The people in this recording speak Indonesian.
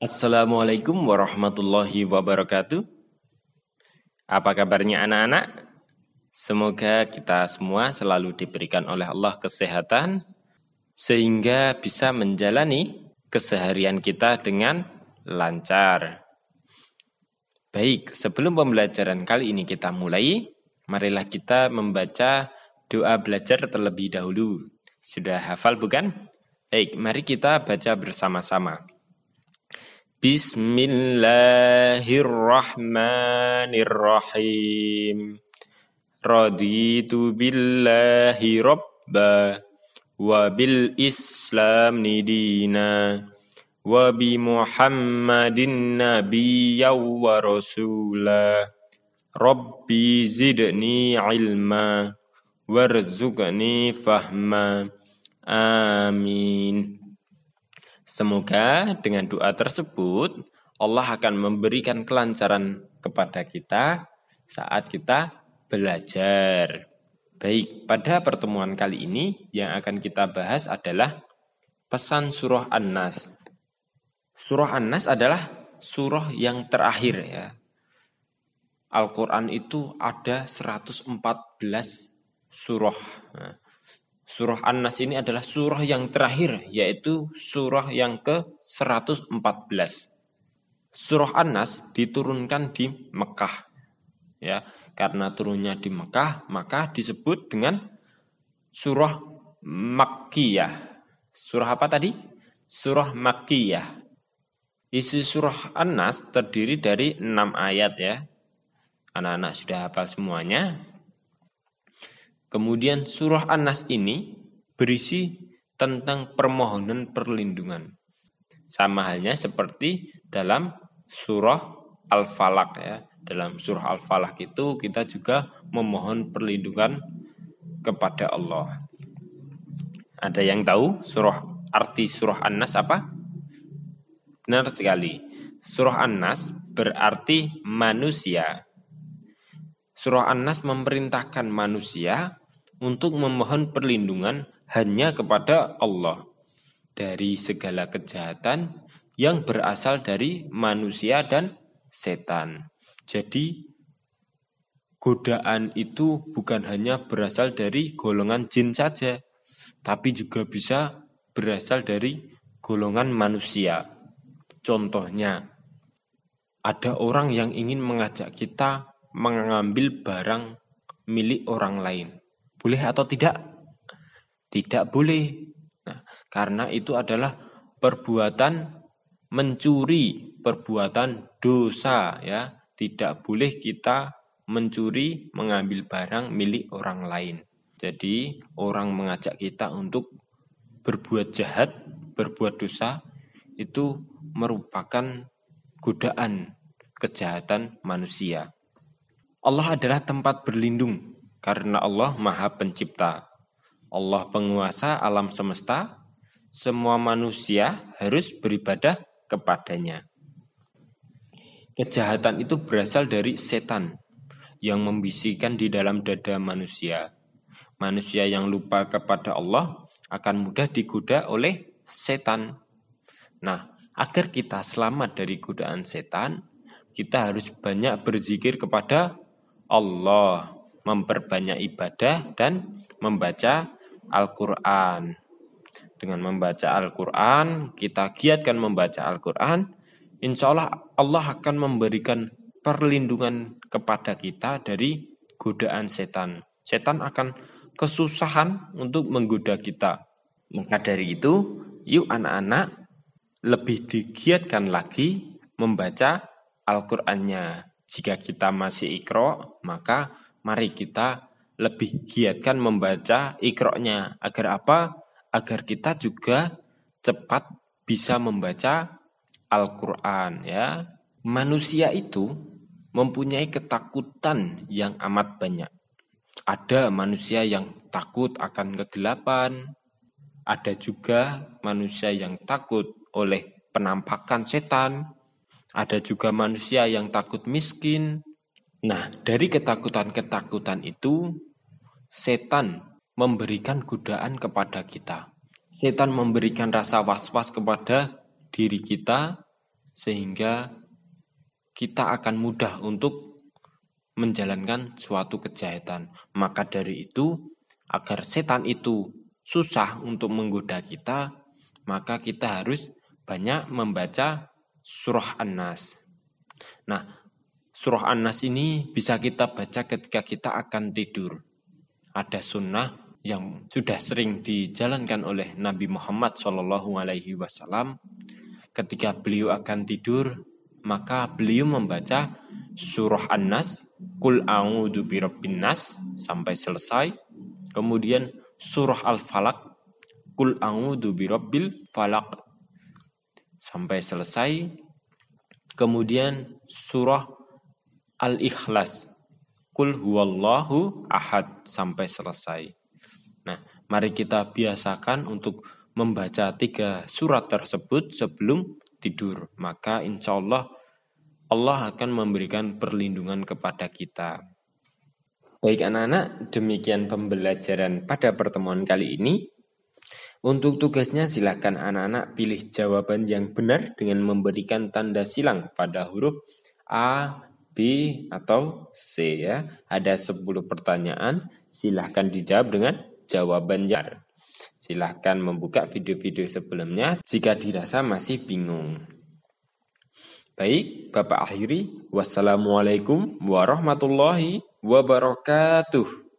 Assalamualaikum warahmatullahi wabarakatuh. Apa kabarnya anak-anak? Semoga kita semua selalu diberikan oleh Allah kesehatan sehingga bisa menjalani keseharian kita dengan lancar. Baik, sebelum pembelajaran kali ini kita mulai, marilah kita membaca doa belajar terlebih dahulu. Sudah hafal bukan? Baik, mari kita baca bersama-sama. بسم الله الرحمن الرحيم رضيت بالله ربا وبالإسلام دينا وبمحمد نبيا ورسولا ربي زدني علما وارزقني فهما آمين Semoga dengan doa tersebut Allah akan memberikan kelancaran kepada kita saat kita belajar. Baik, pada pertemuan kali ini yang akan kita bahas adalah pesan surah An-Nas. Surah An-Nas adalah surah yang terakhir ya. Al-Quran itu ada 114 surah. Nah, Surah An-Nas ini adalah surah yang terakhir, yaitu surah yang ke-114. Surah An-Nas diturunkan di Mekah. Ya, karena turunnya di Mekah, maka disebut dengan surah Makkiyah. Surah apa tadi? Surah Makkiyah. Isi surah An-Nas terdiri dari enam ayat ya. Anak-anak sudah hafal semuanya. Kemudian surah An-Nas ini berisi tentang permohonan perlindungan. Sama halnya seperti dalam surah Al-Falaq ya. Dalam surah Al-Falaq itu kita juga memohon perlindungan kepada Allah. Ada yang tahu surah arti surah An-Nas apa? Benar sekali. Surah An-Nas berarti manusia. Surah An-Nas memerintahkan manusia untuk memohon perlindungan hanya kepada Allah dari segala kejahatan yang berasal dari manusia dan setan. Jadi godaan itu bukan hanya berasal dari golongan jin saja, tapi juga bisa berasal dari golongan manusia. Contohnya, ada orang yang ingin mengajak kita mengambil barang milik orang lain. Boleh atau tidak? Tidak boleh. Nah, karena itu adalah perbuatan mencuri, perbuatan dosa ya. Tidak boleh kita mencuri, mengambil barang milik orang lain. Jadi, orang mengajak kita untuk berbuat jahat, berbuat dosa itu merupakan godaan kejahatan manusia. Allah adalah tempat berlindung karena Allah Maha Pencipta. Allah penguasa alam semesta, semua manusia harus beribadah kepadanya. Kejahatan itu berasal dari setan yang membisikkan di dalam dada manusia. Manusia yang lupa kepada Allah akan mudah digoda oleh setan. Nah, agar kita selamat dari godaan setan, kita harus banyak berzikir kepada Allah memperbanyak ibadah dan membaca Al-Qur'an. Dengan membaca Al-Qur'an, kita giatkan membaca Al-Qur'an, insya Allah Allah akan memberikan perlindungan kepada kita dari godaan setan. Setan akan kesusahan untuk menggoda kita. Maka dari itu, yuk anak-anak lebih digiatkan lagi membaca Al-Qur'annya. Jika kita masih ikro, maka mari kita lebih giatkan membaca ikroknya. Agar apa? Agar kita juga cepat bisa membaca Al-Quran ya. Manusia itu mempunyai ketakutan yang amat banyak. Ada manusia yang takut akan kegelapan, ada juga manusia yang takut oleh penampakan setan, ada juga manusia yang takut miskin, Nah, dari ketakutan-ketakutan itu, setan memberikan godaan kepada kita. Setan memberikan rasa was-was kepada diri kita, sehingga kita akan mudah untuk menjalankan suatu kejahatan. Maka dari itu, agar setan itu susah untuk menggoda kita, maka kita harus banyak membaca surah An-Nas. Nah, Surah An-Nas ini bisa kita baca ketika kita akan tidur. Ada sunnah yang sudah sering dijalankan oleh Nabi Muhammad Shallallahu Alaihi Wasallam. Ketika beliau akan tidur, maka beliau membaca surah An-Nas, Kul a'udzu birabbin nas sampai selesai. Kemudian surah al Falak, Kul a'udzu birabbil falak sampai selesai. Kemudian surah Al-Ikhlas. Kul huwallahu ahad sampai selesai. Nah, mari kita biasakan untuk membaca tiga surat tersebut sebelum tidur. Maka insya Allah Allah akan memberikan perlindungan kepada kita. Baik anak-anak, demikian pembelajaran pada pertemuan kali ini. Untuk tugasnya silahkan anak-anak pilih jawaban yang benar dengan memberikan tanda silang pada huruf A, atau C ya. Ada 10 pertanyaan, silahkan dijawab dengan jawaban jar. Ya. Silahkan membuka video-video sebelumnya jika dirasa masih bingung. Baik, Bapak akhiri. Wassalamualaikum warahmatullahi wabarakatuh.